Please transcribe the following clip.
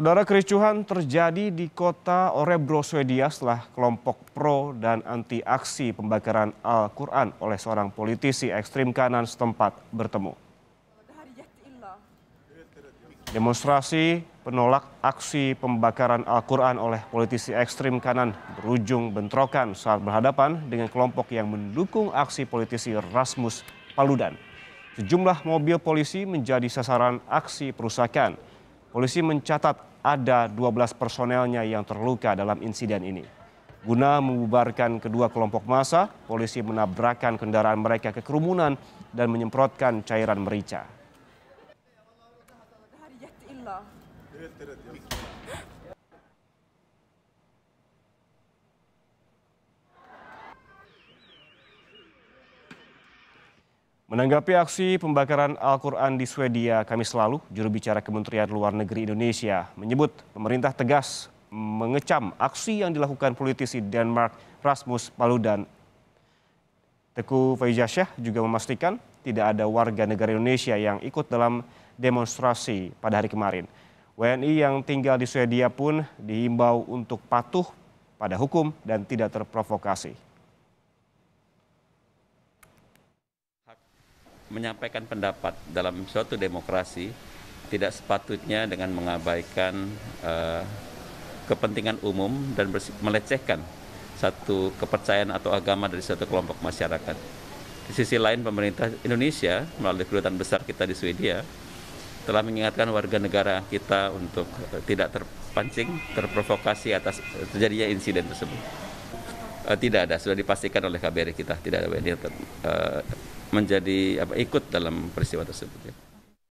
Saudara kericuhan terjadi di kota Orebro, Swedia setelah kelompok pro dan anti aksi pembakaran Al-Quran oleh seorang politisi ekstrim kanan setempat bertemu. Demonstrasi penolak aksi pembakaran Al-Quran oleh politisi ekstrim kanan berujung bentrokan saat berhadapan dengan kelompok yang mendukung aksi politisi Rasmus Paludan. Sejumlah mobil polisi menjadi sasaran aksi perusakan. Polisi mencatat ada 12 personelnya yang terluka dalam insiden ini. Guna membubarkan kedua kelompok massa, polisi menabrakan kendaraan mereka ke kerumunan dan menyemprotkan cairan merica. Menanggapi aksi pembakaran Al-Quran di Swedia Kamis lalu, juru bicara Kementerian Luar Negeri Indonesia menyebut pemerintah tegas mengecam aksi yang dilakukan politisi Denmark Rasmus Paludan. Teku Faizasyah juga memastikan tidak ada warga negara Indonesia yang ikut dalam demonstrasi pada hari kemarin. WNI yang tinggal di Swedia pun dihimbau untuk patuh pada hukum dan tidak terprovokasi. menyampaikan pendapat dalam suatu demokrasi tidak sepatutnya dengan mengabaikan uh, kepentingan umum dan melecehkan satu kepercayaan atau agama dari suatu kelompok masyarakat. Di sisi lain pemerintah Indonesia melalui kedutaan besar kita di Swedia telah mengingatkan warga negara kita untuk eh, tidak terpancing, terprovokasi atas terjadinya insiden tersebut uh, tidak ada sudah dipastikan oleh KBRI kita tidak ada yang uh, eh, menjadi apa ikut dalam peristiwa tersebut ya.